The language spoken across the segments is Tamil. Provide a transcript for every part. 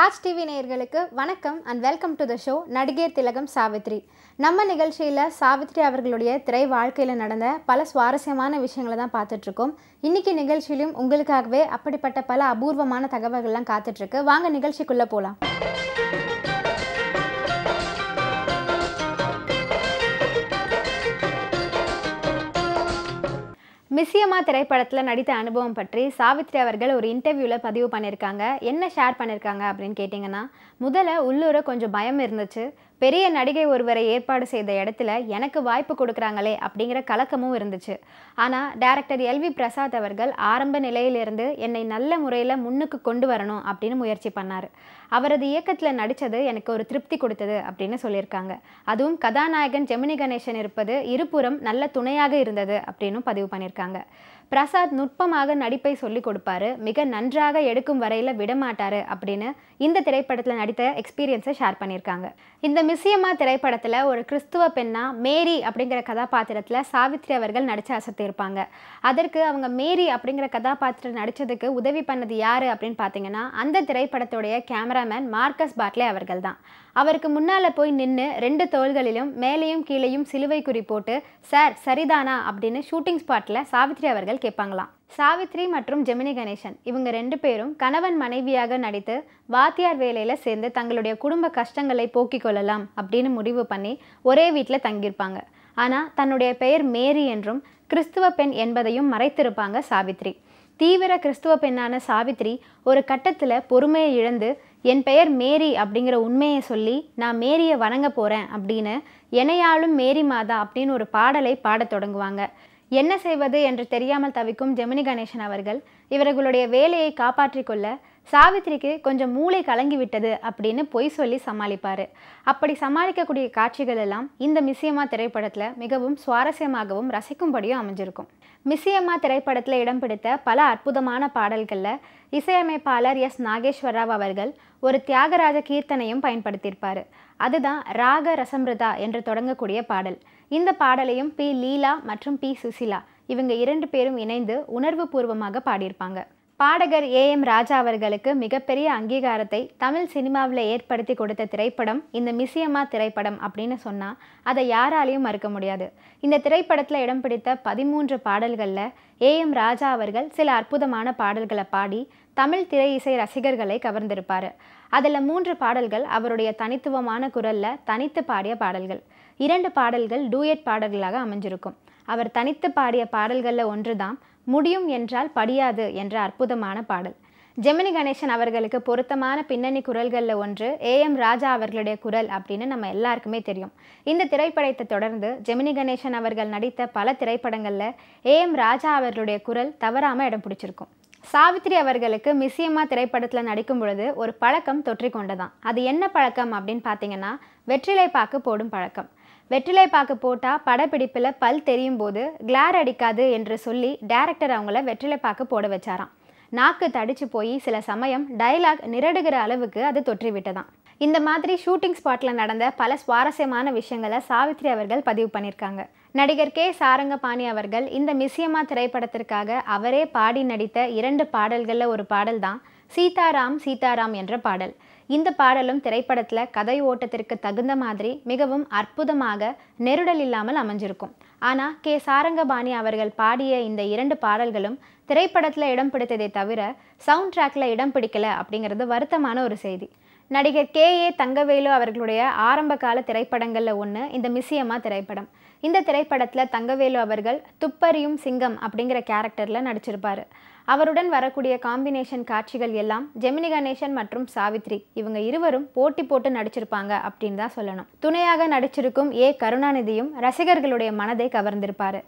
ராஜ் டிவி நேயர்களுக்கு வணக்கம் and welcome to the show நடிகை திலகம் சாவித்ரி நம்ம நிகழ்ச்சியில் சாவித்ரி அவர்களுடைய திரை வாழ்க்கையில் நடந்த பல சுவாரஸ்யமான விஷயங்களை தான் பார்த்துட்ருக்கோம் இன்றைக்கி நிகழ்ச்சியிலும் உங்களுக்காகவே அப்படிப்பட்ட பல அபூர்வமான தகவல்கள்லாம் காத்துட்ருக்கு வாங்க நிகழ்ச்சிக்குள்ளே போகலாம் மிஸ்யமா திரைப்படத்தில் நடித்த அனுபவம் பற்றி சாவித்ரி அவர்கள் ஒரு இன்டர்வியூவில் பதிவு பண்ணியிருக்காங்க என்ன ஷேர் பண்ணியிருக்காங்க அப்படின்னு கேட்டிங்கன்னா முதல்ல உள்ளூர கொஞ்சம் பயம் இருந்துச்சு பெரிய நடிகை ஒருவரை ஏற்பாடு செய்த இடத்துல எனக்கு வாய்ப்பு கொடுக்குறாங்களே அப்படிங்கிற கலக்கமும் இருந்துச்சு ஆனால் டேரக்டர் எல்வி பிரசாத் அவர்கள் ஆரம்ப நிலையிலிருந்து என்னை நல்ல முறையில் முன்னுக்கு கொண்டு வரணும் அப்படின்னு முயற்சி பண்ணார் அவரது இயக்கத்தில் நடித்தது எனக்கு ஒரு திருப்தி கொடுத்தது அப்படின்னு சொல்லியிருக்காங்க அதுவும் கதாநாயகன் ஜெமினி கணேசன் இருப்பது இருபுறம் நல்ல துணையாக இருந்தது அப்படின்னு பதிவு பண்ணியிருக்காங்க பிரசாத் நுட்பமாக நடிப்பை சொல்லிக் கொடுப்பாரு மிக நன்றாக எடுக்கும் வரையில் விடமாட்டாரு அப்படின்னு இந்த திரைப்படத்தில் நடித்த எக்ஸ்பீரியன்ஸை ஷேர் பண்ணியிருக்காங்க இந்த மிஸ்யம்மா திரைப்படத்தில் ஒரு கிறிஸ்துவ பெண்ணா மேரி அப்படிங்கிற கதாபாத்திரத்தில் சாவித்ரி அவர்கள் நடித்து இருப்பாங்க அதற்கு அவங்க மேரி அப்படிங்கிற கதாபாத்திரம் நடித்ததுக்கு உதவி பண்ணது யார் அப்படின்னு பார்த்தீங்கன்னா அந்த திரைப்படத்துடைய கேமராமேன் மார்க்கஸ் பாட்லே அவர்கள் தான் அவருக்கு முன்னால் போய் நின்று ரெண்டு தோள்களிலும் மேலேயும் கீழேயும் சிலுவை குறி போட்டு சார் சரிதானா அப்படின்னு ஷூட்டிங் ஸ்பாட்டில் சாவித்ரி அவர்கள் கேட்பாங்களாம் சாவித்ரி மற்றும் ஜெமினி கணேசன் இவங்க ரெண்டு பேரும் கணவன் மனைவியாக நடித்து வாத்தியார் வேலையில் சேர்ந்து தங்களுடைய குடும்ப கஷ்டங்களை போக்கிக் கொள்ளலாம் அப்படின்னு முடிவு பண்ணி ஒரே வீட்டில் தங்கியிருப்பாங்க ஆனால் தன்னுடைய பெயர் மேரி என்றும் கிறிஸ்துவ பெண் என்பதையும் மறைத்திருப்பாங்க சாவித்ரி தீவிர கிறிஸ்துவ பெண்ணான சாவித்ரி ஒரு கட்டத்தில் பொறுமையை இழந்து என் பெயர் மேரி அப்படிங்கிற உண்மையை சொல்லி நான் மேரியை வணங்க போகிறேன் அப்படின்னு என்னையாலும் மேரி மாதா அப்படின்னு ஒரு பாடலை பாடத் தொடங்குவாங்க என்ன செய்வது என்று தெரியாமல் தவிக்கும் ஜெமினி கணேசன் அவர்கள் இவர்களுடைய வேலையை காப்பாற்றிக்கொள்ள சாவித்திரிக்கு கொஞ்சம் மூளை கலங்கி விட்டது அப்படின்னு பொய் சொல்லி சமாளிப்பார் அப்படி சமாளிக்கக்கூடிய காட்சிகள் எல்லாம் இந்த மிஸ்யமா திரைப்படத்தில் மிகவும் சுவாரஸ்யமாகவும் ரசிக்கும்படியும் அமைஞ்சிருக்கும் மிஸ்யம்மா திரைப்படத்தில் இடம் பிடித்த பல அற்புதமான பாடல்களில் இசையமைப்பாளர் எஸ் ராவ் அவர்கள் ஒரு தியாகராஜ கீர்த்தனையும் பயன்படுத்தியிருப்பார் அதுதான் ராக ரசம்ருதா என்று தொடங்கக்கூடிய பாடல் இந்த பாடலையும் பி லீலா மற்றும் பி சுசிலா இவங்க இரண்டு பேரும் இணைந்து உணர்வு பூர்வமாக பாடியிருப்பாங்க பாடகர் ஏ எம் ராஜா அவர்களுக்கு மிகப்பெரிய அங்கீகாரத்தை தமிழ் சினிமாவில் ஏற்படுத்தி கொடுத்த திரைப்படம் இந்த மிசியம்மா திரைப்படம் அப்படின்னு சொன்னால் அதை யாராலையும் மறுக்க முடியாது இந்த திரைப்படத்தில் இடம் பிடித்த பதிமூன்று பாடல்களில் ஏ எம் ராஜா அவர்கள் சில அற்புதமான பாடல்களை பாடி தமிழ் திரை இசை ரசிகர்களை கவர்ந்திருப்பார் அதில் மூன்று பாடல்கள் அவருடைய தனித்துவமான குரலில் தனித்து பாடிய பாடல்கள் இரண்டு பாடல்கள் டூயட் பாடல்களாக அமைஞ்சிருக்கும் அவர் தனித்து பாடிய பாடல்களில் ஒன்று தான் முடியும் என்றால் படியாது என்ற அற்புதமான பாடல் ஜெமினி கணேசன் அவர்களுக்கு பொருத்தமான பின்னணி குரல்களில் ஒன்று ஏ எம் ராஜா அவர்களுடைய குரல் அப்படின்னு நம்ம எல்லாருக்குமே தெரியும் இந்த திரைப்படத்தை தொடர்ந்து ஜெமினி கணேசன் அவர்கள் நடித்த பல திரைப்படங்களில் ஏ எம் ராஜா அவர்களுடைய குரல் தவறாமல் இடம் பிடிச்சிருக்கும் சாவித்ரி அவர்களுக்கு மிஸ்யம்மா திரைப்படத்தில் நடிக்கும் பொழுது ஒரு பழக்கம் தொற்றிக்கொண்டதான் அது என்ன பழக்கம் அப்படின்னு பார்த்தீங்கன்னா வெற்றிலை பாக்கு போடும் பழக்கம் வெற்றிலை பாக்கு போட்டால் படப்பிடிப்பில் பல் தெரியும் போது கிளார் அடிக்காது என்று சொல்லி டேரக்டர் அவங்கள வெற்றிலை பாக்கு போட வச்சாராம் நாக்கு தடிச்சு போய் சில சமயம் டைலாக் நிரடுகிற அளவுக்கு அது தொற்றிவிட்டதாம் இந்த மாதிரி ஷூட்டிங் ஸ்பாட்டில் நடந்த பல சுவாரஸ்யமான விஷயங்களை சாவித்ரி அவர்கள் பதிவு பண்ணியிருக்காங்க நடிகர் கே சாரங்கபாணி அவர்கள் இந்த மிஸ்யமா திரைப்படத்திற்காக அவரே பாடி நடித்த இரண்டு பாடல்களில் ஒரு பாடல் தான் சீதாராம் சீதாராம் என்ற பாடல் இந்த பாடலும் திரைப்படத்தில் கதை ஓட்டத்திற்கு தகுந்த மாதிரி மிகவும் அற்புதமாக நெருடல் இல்லாமல் அமைஞ்சிருக்கும் ஆனால் கே சாரங்கபாணி அவர்கள் பாடிய இந்த இரண்டு பாடல்களும் திரைப்படத்தில் இடம் பிடித்ததை தவிர சவுண்ட் ட்ராக்ல இடம் பிடிக்கல அப்படிங்கிறது வருத்தமான ஒரு செய்தி நடிகர் கே ஏ தங்கவேலு அவர்களுடைய ஆரம்ப கால திரைப்படங்களில் ஒன்று இந்த மிசியம்மா திரைப்படம் இந்த திரைப்படத்தில் தங்கவேலு அவர்கள் துப்பறியும் சிங்கம் அப்படிங்கிற கேரக்டரில் நடிச்சிருப்பார் அவருடன் வரக்கூடிய காம்பினேஷன் காட்சிகள் எல்லாம் ஜெமினி கணேசன் மற்றும் சாவித்ரி இவங்க இருவரும் போட்டி போட்டு நடிச்சிருப்பாங்க அப்படின்னு தான் சொல்லணும் துணையாக நடிச்சிருக்கும் ஏ கருணாநிதியும் ரசிகர்களுடைய மனதை கவர்ந்திருப்பார்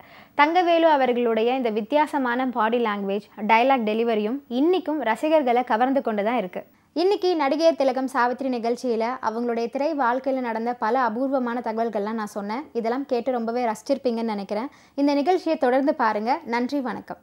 தங்கவேலு அவர்களுடைய இந்த வித்தியாசமான பாடி லாங்குவேஜ் டைலாக் டெலிவரியும் இன்னிக்கும் ரசிகர்களை கவர்ந்து கொண்டு தான் இருக்குது இன்னைக்கு நடிகையர் திலகம் சாவித்ரி நிகழ்ச்சியில் அவங்களுடைய திரை வாழ்க்கையில் நடந்த பல அபூர்வமான தகவல்கள்லாம் நான் சொன்னேன் இதெல்லாம் கேட்டு ரொம்பவே ரசிச்சிருப்பீங்கன்னு நினைக்கிறேன் இந்த நிகழ்ச்சியை தொடர்ந்து பாருங்கள் நன்றி வணக்கம்